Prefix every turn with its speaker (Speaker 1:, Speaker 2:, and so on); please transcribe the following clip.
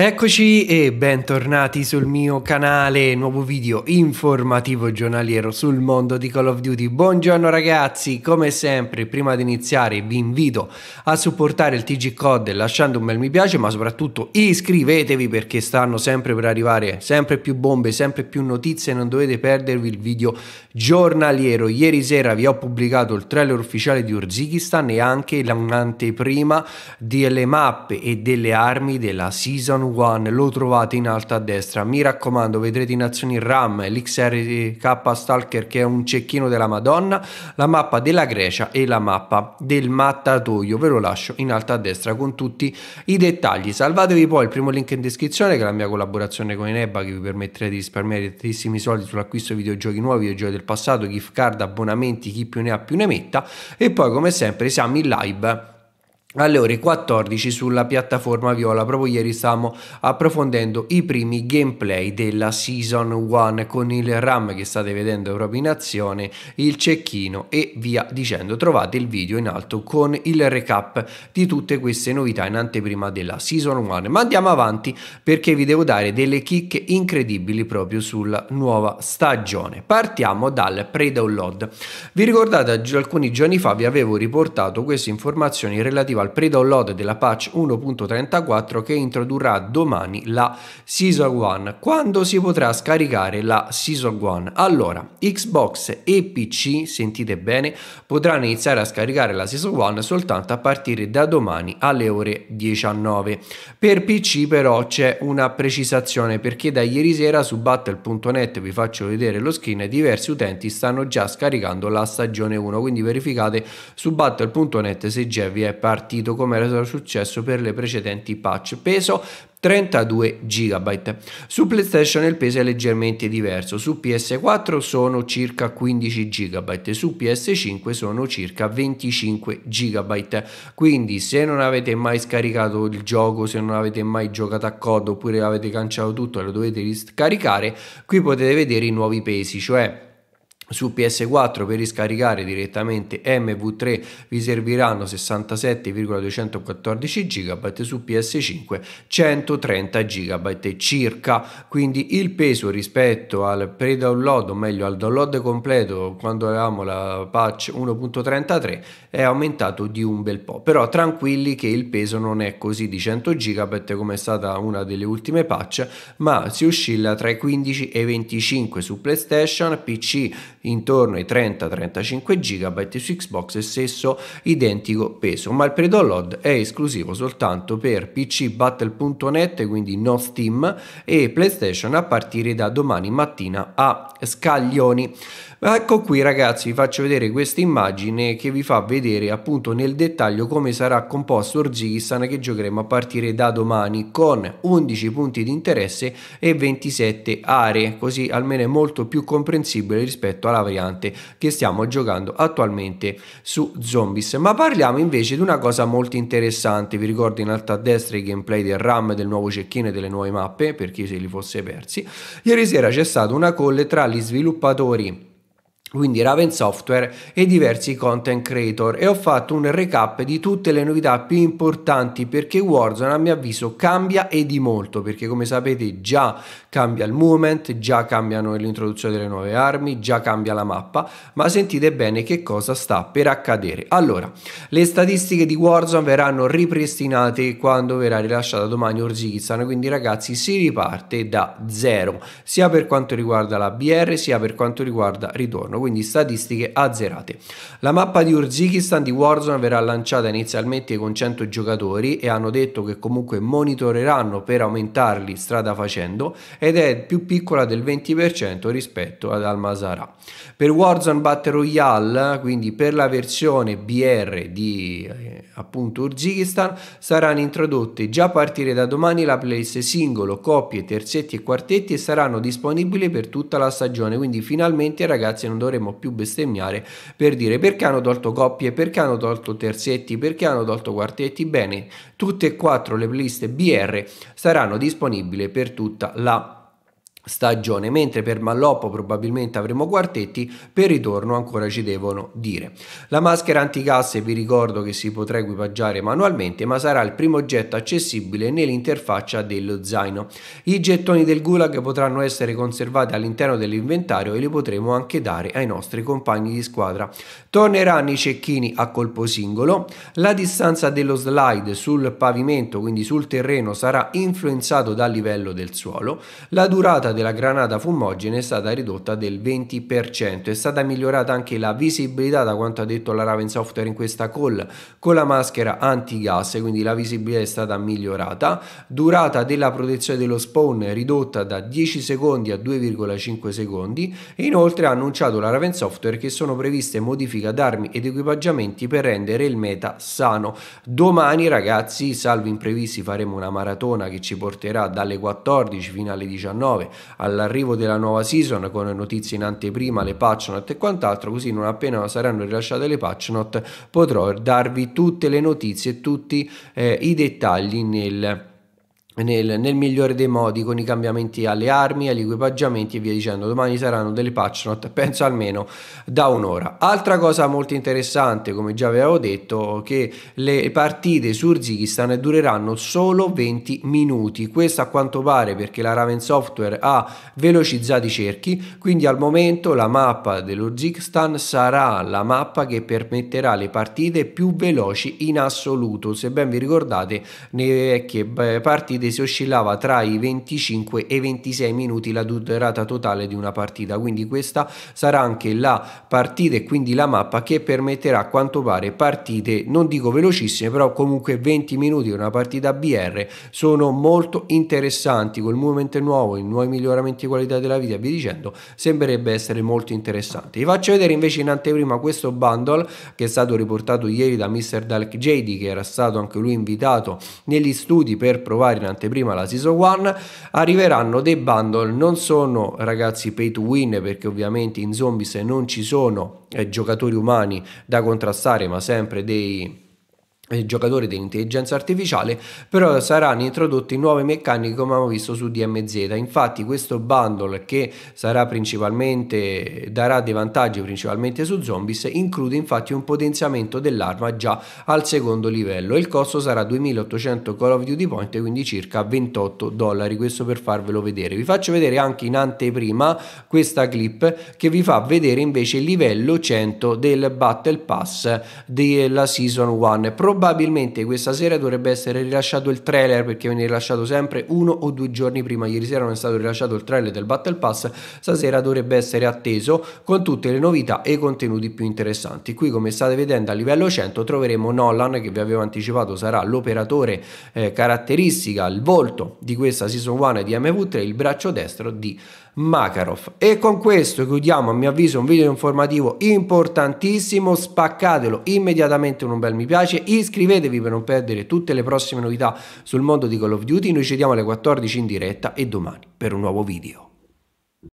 Speaker 1: Eccoci e bentornati sul mio canale, nuovo video informativo giornaliero sul mondo di Call of Duty. Buongiorno ragazzi, come sempre prima di iniziare vi invito a supportare il TG Code lasciando un bel mi piace ma soprattutto iscrivetevi perché stanno sempre per arrivare sempre più bombe, sempre più notizie non dovete perdervi il video giornaliero. Ieri sera vi ho pubblicato il trailer ufficiale di Urzikistan e anche l'anteprima delle mappe e delle armi della Season One lo trovate in alto a destra. Mi raccomando, vedrete in azione il RAM, l'XRK Stalker che è un cecchino della Madonna, la mappa della Grecia e la mappa del mattatoio. Ve lo lascio in alto a destra con tutti i dettagli. Salvatevi poi il primo link in descrizione che è la mia collaborazione con Eneba che vi permetterà di risparmiare tantissimi soldi sull'acquisto di videogiochi nuovi, videogiochi del passato, gift card, abbonamenti, chi più ne ha più ne metta e poi come sempre siamo in live alle ore 14 sulla piattaforma viola. Proprio ieri stavamo approfondendo i primi gameplay della Season 1 con il RAM che state vedendo proprio in azione, il cecchino e via dicendo. Trovate il video in alto con il recap di tutte queste novità in anteprima della Season 1. Ma andiamo avanti perché vi devo dare delle chicche incredibili proprio sulla nuova stagione. Partiamo dal pre-download. Vi ricordate alcuni giorni fa vi avevo riportato queste informazioni relative relativa al pre-download della patch 1.34 che introdurrà domani la Season 1. Quando si potrà scaricare la Season 1? Allora, Xbox e PC, sentite bene, potranno iniziare a scaricare la Season 1 soltanto a partire da domani alle ore 19. Per PC però c'è una precisazione perché da ieri sera su battle.net vi faccio vedere lo screen diversi utenti stanno già scaricando la stagione 1 quindi verificate su battle.net se già vi è parte partito come era successo per le precedenti patch. Peso 32 GB. Su PlayStation il peso è leggermente diverso, su PS4 sono circa 15 GB, su PS5 sono circa 25 GB. Quindi se non avete mai scaricato il gioco, se non avete mai giocato a COD oppure avete cancellato tutto e lo dovete riscaricare, qui potete vedere i nuovi pesi, cioè su PS4 per riscaricare direttamente MV3 vi serviranno 67,214 GB su PS5 130 GB circa quindi il peso rispetto al pre-download o meglio al download completo quando avevamo la patch 1.33 è aumentato di un bel po' però tranquilli che il peso non è così di 100 GB come è stata una delle ultime patch ma si oscilla tra i 15 e i 25 su PlayStation PC intorno ai 30-35 GB su Xbox e stesso identico peso, ma il pre predownload è esclusivo soltanto per PC Battle.net, quindi no Steam, e PlayStation a partire da domani mattina a scaglioni. Ecco qui ragazzi, vi faccio vedere questa immagine che vi fa vedere appunto nel dettaglio come sarà composto Orgigistan che giocheremo a partire da domani con 11 punti di interesse e 27 aree, così almeno è molto più comprensibile rispetto a appunto alla variante che stiamo giocando attualmente su Zombies. Ma parliamo invece di una cosa molto interessante, vi ricordo in alto a destra i gameplay del RAM, del nuovo cecchino e delle nuove mappe, per chi se li fosse persi. Ieri sera c'è stata una call tra gli sviluppatori quindi Raven Software e diversi content creator e ho fatto un recap di tutte le novità più importanti perché Warzone a mio avviso cambia e di molto perché come sapete già cambia il movement, già cambiano l'introduzione delle nuove armi, già cambia la mappa ma sentite bene che cosa sta per accadere. Allora, le statistiche di Warzone verranno ripristinate quando verrà rilasciata domani Orzighizzan quindi ragazzi si riparte da zero sia per quanto riguarda la BR sia per quanto riguarda ritorno all'anno, quindi statistiche azzerate. La mappa di Urzikistan di Warzone verrà lanciata inizialmente con 100 giocatori e hanno detto che comunque monitoreranno per aumentarli strada facendo ed è più piccola del 20% rispetto ad Almazara. Per Warzone Battle Royale, quindi per la versione BR di eh, appunto Urzikistan, saranno introdotte già a partire da domani la playlist singolo, coppie, terzetti e quartetti e saranno disponibili per tutta la stagione, quindi finalmente ragazzi non dovranno dovremmo più bestemmiare per dire perché hanno tolto coppie, perché hanno tolto terzetti, perché hanno tolto quartetti. Bene, tutte e quattro le playlist BR saranno disponibili per tutta la stagione, mentre per Malloppo probabilmente avremo quartetti, per ritorno ancora ci devono dire. La maschera anticasse vi ricordo che si potrà equipaggiare manualmente, ma sarà il primo oggetto accessibile nell'interfaccia dello zaino. I gettoni del Gulag potranno essere conservati all'interno dell'inventario e li potremo anche dare ai nostri compagni di squadra. Torneranno i cecchini a colpo singolo, la distanza dello slide sul pavimento, quindi sul terreno, sarà influenzato dal livello del suolo, la durata quota della granata fumogene è stata ridotta del 20%. È stata migliorata anche la visibilità da quanto ha detto la Raven Software in questa call con la maschera antigas, quindi la visibilità è stata migliorata. Durata della protezione dello spawn è ridotta da 10 secondi a 2,5 secondi e inoltre ha annunciato la Raven Software che sono previste modifiche ad armi ed equipaggiamenti per rendere il meta sano. Domani ragazzi, salvo imprevisti, faremo una maratona che ci porterà dalle 14 fino alle 19 all'arrivo della nuova season con notizie in anteprima, le patch note e quant'altro, così non appena saranno rilasciate le patch note potrò darvi tutte le notizie e tutti eh, i dettagli nel nel, nel, migliore dei modi con i cambiamenti alle armi, agli equipaggiamenti e via dicendo. Domani saranno delle patch note, penso almeno da un'ora. Altra cosa molto interessante, come già avevo detto, che le partite su Urzigistan dureranno solo 20 minuti. Questo a quanto pare perché la Raven Software ha velocizzato i cerchi, quindi al momento la mappa dell'Urzigistan sarà la mappa che permetterà le partite più veloci in assoluto. Se ben vi ricordate, nelle vecchie eh, partite dove si oscillava tra i 25 e i 26 minuti la durata totale di una partita. Quindi questa sarà anche la partita e quindi la mappa che permetterà a quanto pare partite, non dico velocissime, però comunque 20 minuti una partita BR sono molto interessanti col movimento nuovo, i nuovi miglioramenti di qualità della vita vi dicendo, sembrerebbe essere molto interessante. Vi faccio vedere invece in anteprima questo bundle che è stato riportato ieri da Mr. Dalk JD che era stato anche lui invitato negli studi per provare in anteprima anteprima la Season 1, arriveranno dei bundle, non sono ragazzi pay to win perché ovviamente in Zombies non ci sono eh, giocatori umani da contrastare, ma sempre dei giocatori dell'intelligenza artificiale, però saranno introdotti nuove meccaniche come abbiamo visto su DMZ. Infatti questo bundle che sarà principalmente darà dei vantaggi principalmente su zombies include infatti un potenziamento dell'arma già al secondo livello. Il costo sarà 2800 Call of Duty Point, quindi circa 28 dollari. Questo per farvelo vedere. Vi faccio vedere anche in anteprima questa clip che vi fa vedere invece il livello 100 del Battle Pass della Season 1 probabilmente questa sera dovrebbe essere rilasciato il trailer perché viene rilasciato sempre uno o due giorni prima. Ieri sera non è stato rilasciato il trailer del Battle Pass, stasera dovrebbe essere atteso con tutte le novità e i contenuti più interessanti. Qui come state vedendo a livello 100 troveremo Nolan che vi avevo anticipato sarà l'operatore eh, caratteristica, il volto di questa Season 1 di MV3, il braccio destro di Makarov. E con questo chiudiamo a mio avviso un video informativo importantissimo, spaccatelo immediatamente con un bel mi piace, iscrivetevi per non perdere tutte le prossime novità sul mondo di Call of Duty, noi ci vediamo alle 14 in diretta e domani per un nuovo video.